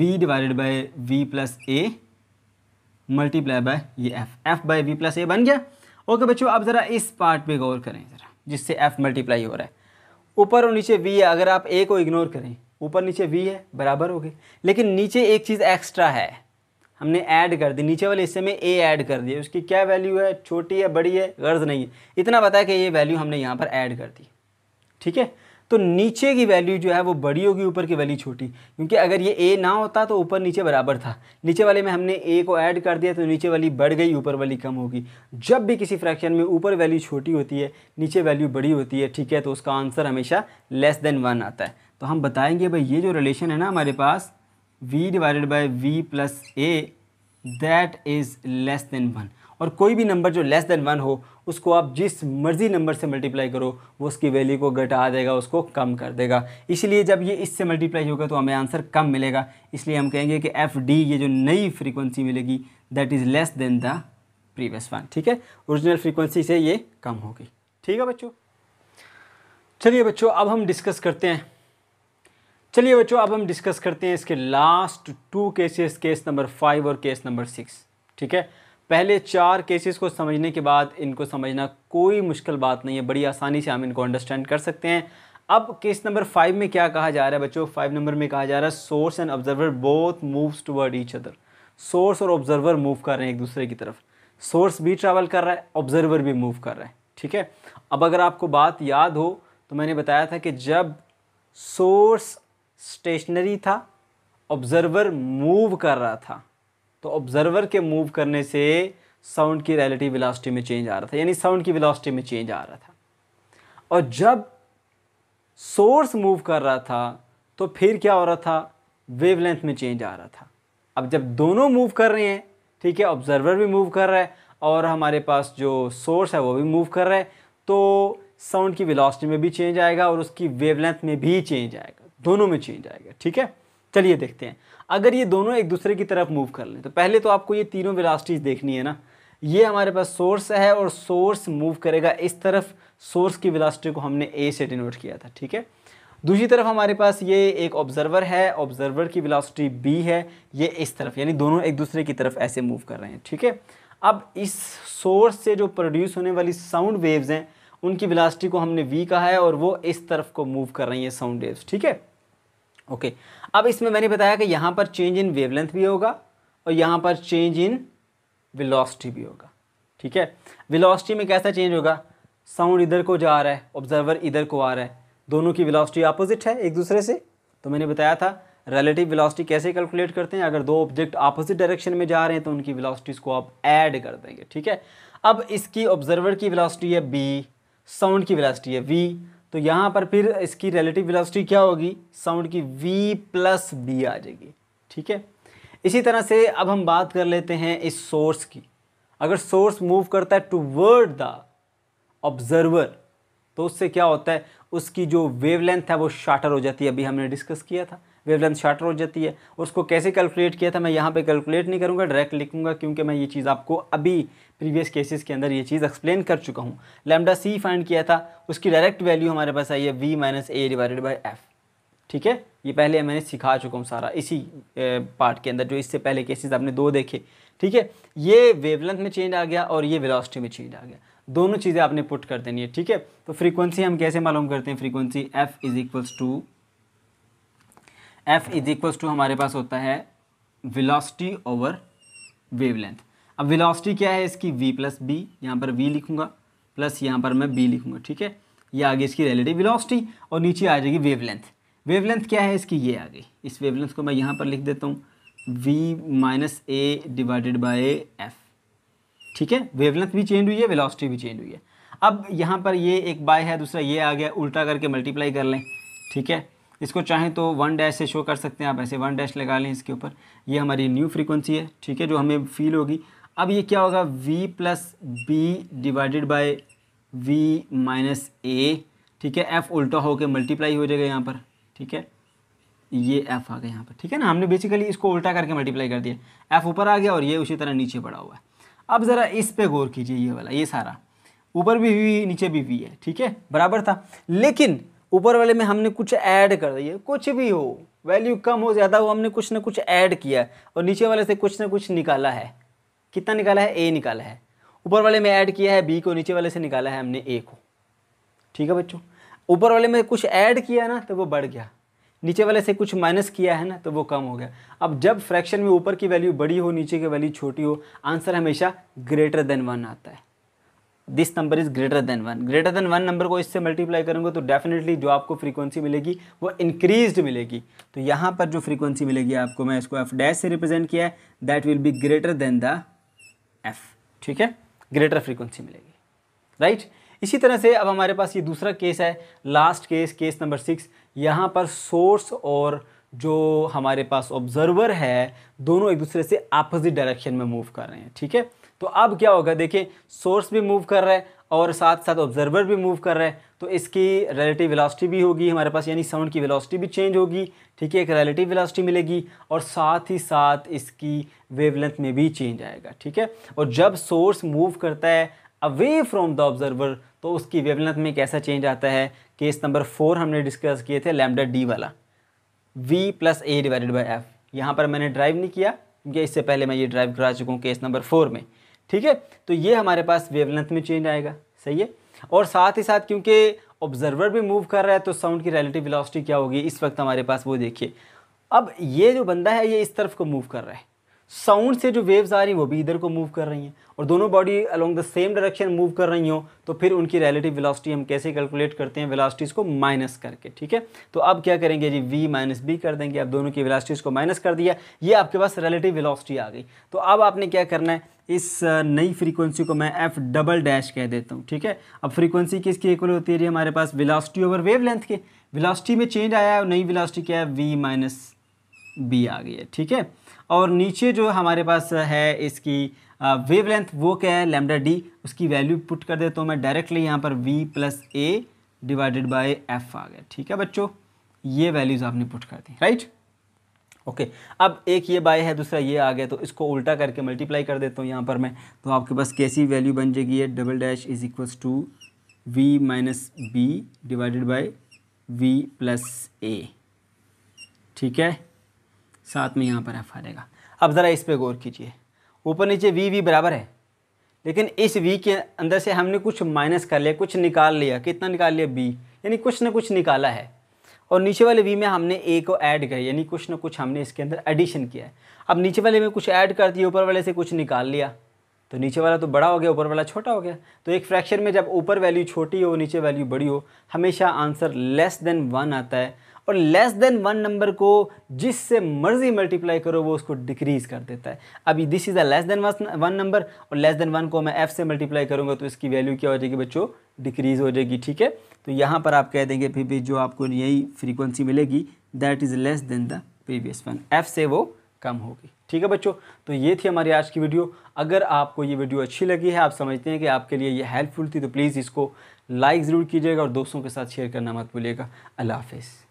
V divided by V plus A multiply by ये F F by V plus A बन गया ओके बच्चों आप ज़रा इस पार्ट पे गौर करें ज़रा जिससे एफ मल्टीप्लाई हो रहा है ऊपर और नीचे वी है अगर आप ए को इग्नोर करें ऊपर नीचे वी है बराबर हो गए लेकिन नीचे एक चीज़ एक्स्ट्रा है हमने ऐड कर दी नीचे वाले हिस्से में ए ऐड कर दिया उसकी क्या वैल्यू है छोटी है बड़ी है गर्ज नहीं है इतना पता है कि ये वैल्यू हमने यहाँ पर ऐड कर दी ठीक है तो नीचे की वैल्यू जो है वो बड़ी होगी ऊपर की वैल्यू छोटी क्योंकि अगर ये ए ना होता तो ऊपर नीचे बराबर था नीचे वाले में हमने ए को ऐड कर दिया तो नीचे वाली बढ़ गई ऊपर वाली कम होगी जब भी किसी फ्रैक्शन में ऊपर वैल्यू छोटी होती है नीचे वैल्यू बड़ी होती है ठीक है तो उसका आंसर हमेशा लेस देन वन आता है तो हम बताएंगे भाई ये जो रिलेशन है ना हमारे पास v divided by v plus A that is less than one और कोई भी नंबर जो लेस देन वन हो उसको आप जिस मर्ज़ी नंबर से मल्टीप्लाई करो वो उसकी वैल्यू को घटा देगा उसको कम कर देगा इसलिए जब ये इससे मल्टीप्लाई होगा तो हमें आंसर कम मिलेगा इसलिए हम कहेंगे कि एफ डी ये जो नई फ्रीक्वेंसी मिलेगी that is less than the previous one ठीक है ओरिजिनल फ्रीक्वेंसी से ये कम होगी ठीक है बच्चों चलिए बच्चों अब हम डिस्कस करते हैं चलिए बच्चों अब हम डिस्कस करते हैं इसके last two cases case number five और केस नंबर सिक्स ठीक है पहले चार केसेस को समझने के बाद इनको समझना कोई मुश्किल बात नहीं है बड़ी आसानी से हम इनको अंडरस्टैंड कर सकते हैं अब केस नंबर फाइव में क्या कहा जा रहा है बच्चों फाइव नंबर में कहा जा रहा है source and observer both moves toward each other source और ऑब्जर्वर मूव कर रहे हैं एक दूसरे की तरफ सोर्स भी ट्रैवल कर रहा है ऑब्जर्वर भी मूव कर रहा है ठीक है अब अगर आपको बात याद हो तो मैंने बताया था कि जब सोर्स स्टेशनरी था ऑब्जर्वर मूव कर रहा था तो ऑब्जर्वर के मूव करने से साउंड की रियलिटी वेलोसिटी में चेंज आ रहा था यानी साउंड की वेलोसिटी में चेंज आ रहा था और जब सोर्स मूव कर रहा था तो फिर क्या हो रहा था वेवलेंथ में चेंज आ रहा था अब जब दोनों मूव कर रहे हैं ठीक है ऑब्जर्वर भी मूव कर रहा है और हमारे पास जो सोर्स है वो भी मूव कर रहा है तो साउंड की वेलोसिटी में भी चेंज आएगा और उसकी वेवलेंथ में भी चेंज आएगा दोनों में चेंज आएगा ठीक है चलिए देखते हैं अगर ये दोनों एक दूसरे की तरफ मूव कर लें तो पहले तो आपको ये तीनों वेलासिटीज़ देखनी है ना ये हमारे पास सोर्स है और सोर्स मूव करेगा इस तरफ सोर्स की वेलासिटी को हमने ए से डिनोट किया था ठीक है दूसरी तरफ हमारे पास ये एक ऑब्जर्वर है ऑब्जर्वर की विलासिटी बी है ये इस तरफ यानी दोनों एक दूसरे की तरफ ऐसे मूव कर रहे हैं ठीक है अब इस सोर्स से जो प्रोड्यूस होने वाली साउंड वेव्स हैं उनकी विलासिटी को हमने वी कहा है और वो इस तरफ को मूव कर रही हैं साउंड वेव्स ठीक है ओके अब इसमें मैंने बताया कि यहाँ पर चेंज इन वेवलेंथ भी होगा और यहाँ पर चेंज इन विलॉसिटी भी होगा ठीक है विलॉसिटी में कैसा चेंज होगा साउंड इधर को जा रहा है ऑब्जर्वर इधर को आ रहा है दोनों की विलॉसिटी अपोजिट है एक दूसरे से तो मैंने बताया था रिलेटिव विलॉसिटी कैसे कैलकुलेट करते हैं अगर दो ऑब्जेक्ट अपोजिट डायरेक्शन में जा रहे हैं तो उनकी विलॉसिटीज को आप ऐड कर देंगे ठीक है अब इसकी ऑब्जर्वर की विलॉसिटी है बी साउंड की विलॉसिटी है वी तो यहाँ पर फिर इसकी रिलेटिव वेलोसिटी क्या होगी साउंड की v प्लस बी आ जाएगी ठीक है इसी तरह से अब हम बात कर लेते हैं इस सोर्स की अगर सोर्स मूव करता है टू वर्ड द ऑब्जर्वर तो उससे क्या होता है उसकी जो वेवलेंथ है वो शार्टर हो जाती है अभी हमने डिस्कस किया था वेवलेंथ शार्टर हो जाती है उसको कैसे कैलकुलेट किया था मैं यहाँ पे कैलकुलेट नहीं करूँगा डायरेक्ट लिखूँगा क्योंकि मैं ये चीज़ आपको अभी प्रीवियस केसेस के अंदर ये चीज़ एक्सप्लेन कर चुका हूँ लेमडा सी फाइंड किया था उसकी डायरेक्ट वैल्यू हमारे पास आई है V minus A divided by F ठीक है ये पहले मैंने सिखा चुका हूँ सारा इसी पार्ट के अंदर जो इससे पहले केसेस आपने दो देखे ठीक है ये वेवलेंथ में चेंज आ गया और ये वेलोसिटी में चेंज आ गया दोनों चीज़ें आपने पुट कर देनी है ठीक है तो फ्रीक्वेंसी हम कैसे मालूम करते हैं frequency F is equals to F is equals to हमारे पास होता है वेलोसिटी ओवर वेवलेंथ अब विलॉसिटी क्या है इसकी वी प्लस बी यहाँ पर वी लिखूंगा प्लस यहाँ पर मैं बी लिखूंगा ठीक है ये आगे इसकी रिलेटिव विलॉसिटी और नीचे आ जाएगी वेव लेंथ वेव लेंथ क्या है इसकी ये आ गई इस वेव लेंथ को मैं यहाँ पर लिख देता हूँ V minus A divided by F ठीक है वेवलेंथ भी चेंज हुई है विलॉसिटी भी चेंज हुई है अब यहाँ पर ये एक बाय है दूसरा ये आ गया उल्टा करके मल्टीप्लाई कर लें ठीक है इसको चाहें तो वन डैश से शो कर सकते हैं आप ऐसे वन डैश लगा लें इसके ऊपर ये हमारी न्यू फ्रीक्वेंसी है ठीक है जो हमें फील होगी अब ये क्या होगा v plus B divided by V minus A ठीक है f उल्टा होकर मल्टीप्लाई हो जाएगा यहाँ पर ठीक है ये f आ गया यहाँ पर ठीक है ना हमने बेसिकली इसको उल्टा करके मल्टीप्लाई कर दिया f ऊपर आ गया और ये उसी तरह नीचे पड़ा हुआ है अब ज़रा इस पे गौर कीजिए ये वाला ये सारा ऊपर भी वी नीचे भी वी है ठीक है बराबर था लेकिन ऊपर वाले में हमने कुछ ऐड कर दिया कुछ भी हो वैल्यू कम हो ज़्यादा हो हमने कुछ ना कुछ ऐड किया और नीचे वाले से कुछ ना कुछ निकाला है कितना निकाला है ए निकाला है ऊपर वाले में ऐड किया है बी को नीचे वाले से निकाला है हमने ए को ठीक है बच्चों ऊपर वाले में कुछ ऐड किया ना तो वो बढ़ गया नीचे वाले से कुछ माइनस किया है ना तो वो कम हो गया अब जब फ्रैक्शन में ऊपर की वैल्यू बड़ी हो नीचे की वैल्यू छोटी हो आंसर हमेशा ग्रेटर देन वन आता है this number is greater than one greater than one number को इससे मल्टीप्लाई करेंगे तो डेफिनेटली जो आपको फ्रीक्वेंसी मिलेगी वो इंक्रीज मिलेगी तो यहाँ पर जो फ्रीक्वेंसी मिलेगी आपको मैं इसको एफ डैश से रिप्रेजेंट किया है that will be greater than the F ठीक है ग्रेटर फ्रीक्वेंसी मिलेगी राइट right? इसी तरह से अब हमारे पास ये दूसरा केस है last case case number six यहाँ पर सोर्स और जो हमारे पास ऑब्जर्वर है दोनों एक दूसरे से अपोजिट डायरेक्शन में मूव कर रहे हैं ठीक है तो अब क्या होगा देखिए सोर्स भी मूव कर रहा है और साथ साथ ऑब्जर्वर भी मूव कर रहा है तो इसकी रिलेटिव वेलोसिटी भी होगी हमारे पास यानी साउंड की वेलोसिटी भी चेंज होगी ठीक है एक रिलेटिव वेलोसिटी मिलेगी और साथ ही साथ इसकी वेवलेंथ में भी चेंज आएगा ठीक है और जब सोर्स मूव करता है अवे फ्रॉम द ऑब्जर्वर तो उसकी वेवलेंथ में कैसा चेंज आता है केस नंबर फोर हमने डिस्कस किए थे लैमडा डी वाला V plus A divided by F यहाँ पर मैंने ड्राइव नहीं किया क्योंकि इससे पहले मैं ये ड्राइव करा चुका हूँ केस नंबर फोर में ठीक है तो ये हमारे पास वेवलेंथ में चेंज आएगा सही है और साथ ही साथ क्योंकि ऑब्जर्वर भी मूव कर रहा है तो साउंड की रिलेटिव वेलोसिटी क्या होगी इस वक्त हमारे पास वो देखिए अब ये जो बंदा है ये इस तरफ को मूव कर रहा है साउंड से जो वेव्स आ रही हैं वो भी इधर को मूव कर रही हैं और दोनों body along the same direction move कर रही हो तो फिर उनकी रिलेटिव वेलोसिटी हम कैसे कैलकुलेट करते हैं वेलोसिटीज़ को माइनस करके ठीक है तो अब क्या करेंगे जी वी माइनस बी कर देंगे अब दोनों की वेलोसिटीज़ को माइनस कर दिया ये आपके पास रिलेटिव वेलोसिटी आ गई तो अब आपने क्या करना है इस नई फ्रीक्वेंसी को मैं एफ डबल डैश कह देता हूँ ठीक है अब फ्रीक्वेंसी किसकी इक्वल होती है जी हमारे पास वेलासिटी ओवर वेव लेंथ के वेलासिटी में चेंज आया है और नई वेलासिटी क्या है वी माइनस बी आ गई है ठीक है और नीचे जो हमारे पास है इसकी वेवलेंथ वो क्या है लेमडा डी उसकी वैल्यू पुट कर देता तो हूँ मैं डायरेक्टली यहाँ पर V plus A divided by F आ गया ठीक है बच्चों ये वैल्यूज़ आपने पुट कर दी राइट ओके अब एक ये बाय है दूसरा ये आ गया तो इसको उल्टा करके मल्टीप्लाई कर देता हूँ यहाँ पर मैं तो आपके पास कैसी वैल्यू बन जाएगी है double dash is equals to V minus B divided by V plus A ठीक है साथ में यहाँ पर एफ आ जाएगा अब ज़रा इस पर गौर कीजिए ऊपर नीचे वी वी बराबर है लेकिन इस वी के अंदर से हमने कुछ माइनस कर लिया कुछ निकाल लिया कितना निकाल लिया बी यानी कुछ ना कुछ निकाला है और नीचे वाले वी में हमने ए को ऐड किया यानी कुछ ना कुछ हमने इसके अंदर एडिशन किया है अब नीचे वाले में कुछ ऐड कर दिया ऊपर वाले से कुछ निकाल लिया तो नीचे वाला तो बड़ा हो गया ऊपर वाला छोटा हो गया तो एक फ्रैक्शन में जब ऊपर वैल्यू छोटी हो नीचे वैल्यू बड़ी हो हमेशा आंसर लेस देन वन आता है और लेस देन वन नंबर को जिससे मर्जी मल्टीप्लाई करो वो उसको डिक्रीज़ कर देता है अभी this is a less than one number और लेस देन वन को मैं एफ़ से मल्टीप्लाई करूँगा तो इसकी वैल्यू क्या हो जाएगी बच्चों डिक्रीज़ हो जाएगी ठीक है तो यहाँ पर आप कह देंगे फिर भी जो आपको यही फ्रीक्वेंसी मिलेगी that is less than the previous one F से वो कम होगी ठीक है बच्चों तो ये थी हमारी आज की वीडियो अगर आपको ये वीडियो अच्छी लगी है आप समझते हैं कि आपके लिए ये हेल्पफुल थी तो प्लीज़ इसको लाइक ज़रूर कीजिएगा और दोस्तों के साथ शेयर करना मत भूलिएगा अल्लाह हाफिज़